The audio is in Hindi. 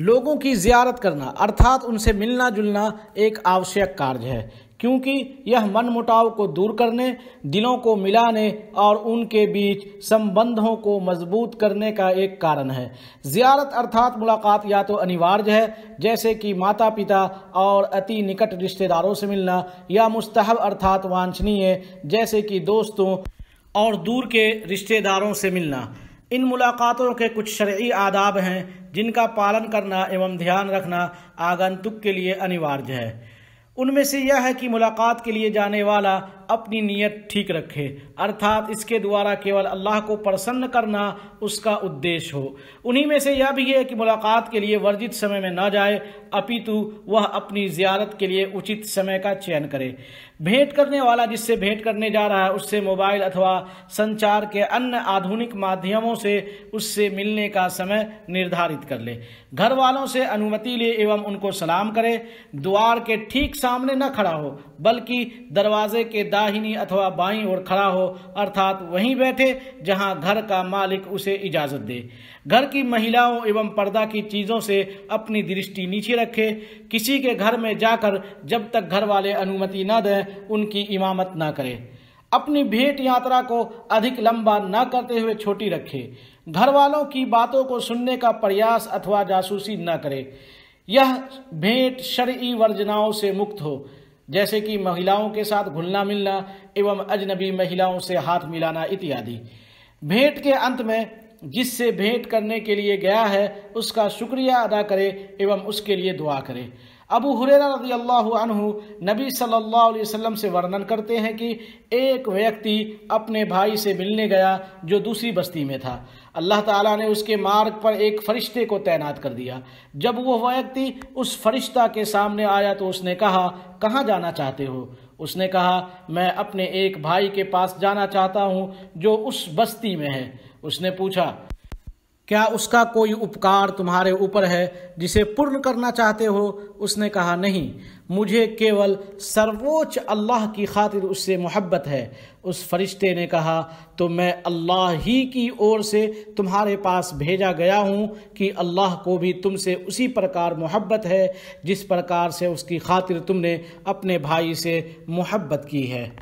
लोगों की जियारत करना अर्थात उनसे मिलना जुलना एक आवश्यक कार्य है क्योंकि यह मनमुटाव को दूर करने दिलों को मिलाने और उनके बीच संबंधों को मजबूत करने का एक कारण है जियारत अर्थात मुलाकात या तो अनिवार्य है जैसे कि माता पिता और अति निकट रिश्तेदारों से मिलना या मुस्तहब अर्थात वांछनीय जैसे कि दोस्तों और दूर के रिश्तेदारों से मिलना इन मुलाकातों के कुछ शर्य आदाब हैं जिनका पालन करना एवं ध्यान रखना आगंतुक के लिए अनिवार्य है उनमें से यह है कि मुलाकात के लिए जाने वाला अपनी नीयत ठीक रखे अर्थात इसके द्वारा केवल अल्लाह को प्रसन्न करना उसका उद्देश्य हो उन्हीं में से यह भी है कि मुलाकात के लिए वर्जित समय में ना जाए अपितु वह अपनी जियारत के लिए उचित समय का चयन करे भेंट करने वाला जिससे भेंट करने जा रहा है उससे मोबाइल अथवा संचार के अन्य आधुनिक माध्यमों से उससे मिलने का समय निर्धारित कर ले घर वालों से अनुमति ले एवं उनको सलाम करे द्वार के ठीक सामने न खड़ा हो बल्कि दरवाजे के दा दाहिनी अथवा बाईं ओर खड़ा हो अर्थात वहीं बैठे जहां घर का मालिक उसे इजाज़त दे घर की महिलाओं एवं पर्दा की चीज़ों से अपनी दृष्टि नीचे रखे किसी के घर में जाकर जब तक घर वाले अनुमति न दें उनकी इमामत न करें अपनी भेंट यात्रा को अधिक लंबा न करते हुए छोटी रखें घर वालों की बातों को सुनने का प्रयास अथवा जासूसी न करें यह भेंट शर्ई वर्जनाओं से मुक्त हो जैसे कि महिलाओं के साथ घुलना मिलना एवं अजनबी महिलाओं से हाथ मिलाना इत्यादि भेंट के अंत में जिससे भेंट करने के लिए गया है उसका शुक्रिया अदा करे एवं उसके लिए दुआ करे अबू हुर रजी अल्लाह नबी सल्लल्लाहु अलैहि वसल्लम से वर्णन करते हैं कि एक व्यक्ति अपने भाई से मिलने गया जो दूसरी बस्ती में था अल्लाह ताला ने उसके मार्ग पर एक फरिश्ते को तैनात कर दिया जब वह व्यक्ति उस फरिश्ता के सामने आया तो उसने कहा कहाँ जाना चाहते हो उसने कहा मैं अपने एक भाई के पास जाना चाहता हूँ जो उस बस्ती में है उसने पूछा क्या उसका कोई उपकार तुम्हारे ऊपर है जिसे पूर्ण करना चाहते हो उसने कहा नहीं मुझे केवल सर्वोच्च अल्लाह की खातिर उससे मोहब्बत है उस फरिश्ते ने कहा तो मैं अल्लाह ही की ओर से तुम्हारे पास भेजा गया हूँ कि अल्लाह को भी तुमसे उसी प्रकार मोहब्बत है जिस प्रकार से उसकी खातिर तुमने अपने भाई से मोहब्बत की है